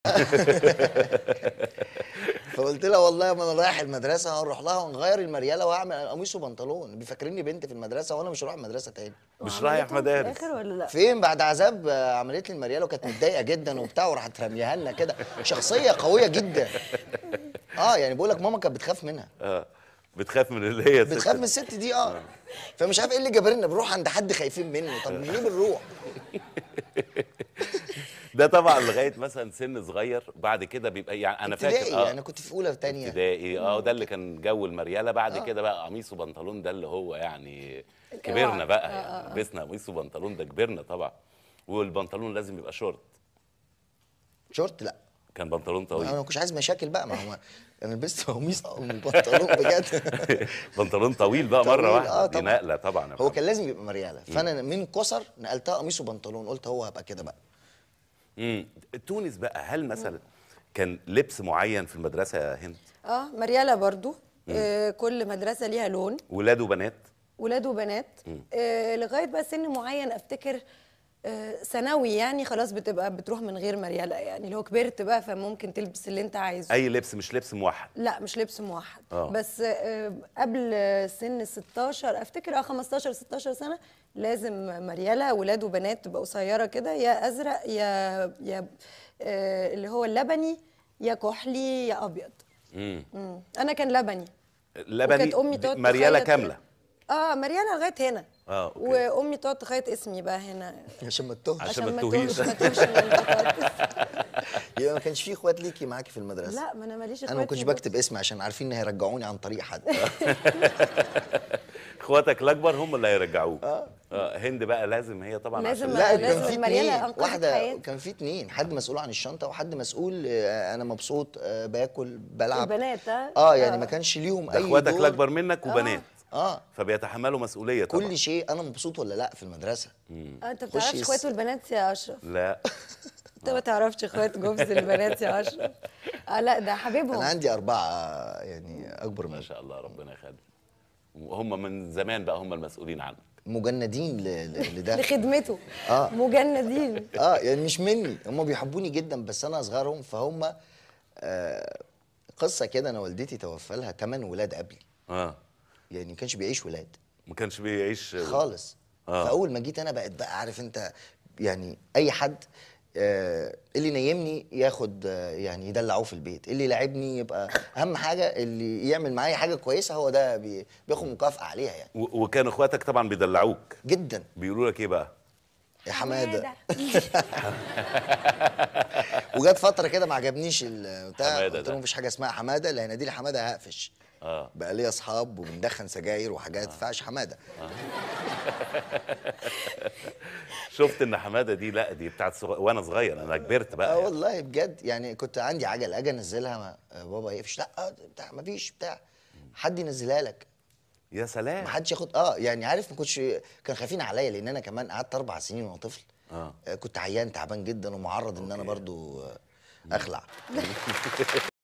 فقلت لها والله ما انا رايح المدرسه هروح لها ونغير المرياله واعمل قميص وبنطلون بيفكرني بنت في المدرسه وانا مش هروح المدرسه تاني مش رايح مدارس ولا لا فين بعد عذاب عملت لي المرياله وكانت متضايقه جدا وبتاع وراحت راميها لنا كده شخصيه قويه جدا اه يعني بقول لك ماما كانت بتخاف منها اه بتخاف من اللي هي بتخاف من الست دي اه, آه. فمش عارف ايه اللي جبرنا بنروح عند حد خايفين منه طب ليه بنروح ده طبعا لغايه مثلا سن صغير بعد كده بيبقى يعني انا فاكر ابتدائي آه انا كنت في اولى وثانيه ابتدائي اه ده اللي كان جو المرياله بعد آه. كده بقى قميص وبنطلون ده اللي هو يعني كبرنا بقى آه، يعني لبسنا آه، آه. قميص وبنطلون ده كبرنا طبعا والبنطلون لازم يبقى شورت شورت لا كان بنطلون طويل انا ما كنتش عايز مشاكل بقى ما هو انا لبست قميص بنطلون بجد بنطلون طويل بقى مره واحده آه دي نقله طبعا هو كان لازم يبقى مرياله فانا من كسر نقلتها قميص وبنطلون قلت هو هبقى كده بقى تونس بقى هل مثلا كان لبس معين في المدرسه يا هند اه مريالة برضو آه كل مدرسه ليها لون ولاد وبنات ولاد وبنات آه لغايه بقى سن معين افتكر ثانوي يعني خلاص بتبقى بتروح من غير مريله يعني لو كبرت بقى فممكن تلبس اللي انت عايزه اي لبس مش لبس موحد لا مش لبس موحد أوه. بس آه، قبل سن 16 افتكر اه 15 16 سنه لازم مريله ولاد وبنات تبقى قصيره كده يا ازرق يا يا آه، اللي هو اللبني يا كحلي يا ابيض امم انا كان لبني لبني كانت امي مرياله كامله اه مريله لغايه هنا اه أوكي. وامي تقعد تخيط اسمي بقى هنا عشان ما تتوهش عشان ما تتوهش يبقى ما كانش في اخوات ليكي معاكي في المدرسه لا ما انا ماليش اخوات انا ما كنتش بكتب اسمي عشان عارفين ان هيرجعوني عن طريق حد اخواتك الاكبر هم اللي هيرجعوك آه. اه هند بقى لازم هي طبعا لازم لا آه، لازم كان في اتنين واحده كان في اتنين حد مسؤول عن الشنطه وحد مسؤول آه، انا مبسوط باكل بلعب البنات اه يعني ما كانش ليهم اي اخواتك الاكبر منك وبنات اه فبيتحملوا مسؤوليه كل شيء انا مبسوط ولا لا في المدرسه مم. انت ما بتعرفش اخواته البنات يا اشرف لا انت ما تعرفش اخوات جوز البنات يا اشرف آه لا ده حبيبهم انا عندي اربعه آه، يعني اكبر من ما شاء الله ربنا يخليك وهم من زمان بقى هم المسؤولين عنك مجندين لده لخدمته اه مجندين اه يعني مش مني هم بيحبوني جدا بس انا اصغرهم فهم آه قصه كده انا والدتي توفى لها ثمان ولاد قبلي اه يعني ما كانش بيعيش ولاد ما كانش بيعيش خالص آه. فاول ما جيت انا بقت بقى عارف انت يعني اي حد آه اللي نيمني ياخد آه يعني يدلعوه في البيت اللي لاعبني يبقى اهم حاجه اللي يعمل معايا حاجه كويسه هو ده بي بياخد مكافاه عليها يعني وكان اخواتك طبعا بيدلعوك جدا بيقولوا لك ايه بقى يا حماده وجت فتره كده ما عجبنيش البتاع قلت لهم مفيش حاجه اسمها حماده اللي هينادي لي حماده هقفش اه بقى ليا اصحاب وبندخن سجاير وحاجات آه. فعش حماده آه. شفت ان حماده دي لا دي بتاعت صغ... وانا صغير انا كبرت بقى اه يعني. والله بجد يعني كنت عندي عجل اجي انزلها ما بابا يقفش لا آه، بتاع ما فيش بتاع حد ينزلها لك يا سلام ما حدش ياخد اه يعني عارف ما كنتش كان خايفين عليا لان انا كمان قعدت اربع سنين وانا طفل آه. آه، كنت عيان تعبان جدا ومعرض ان انا برضو آه، اخلع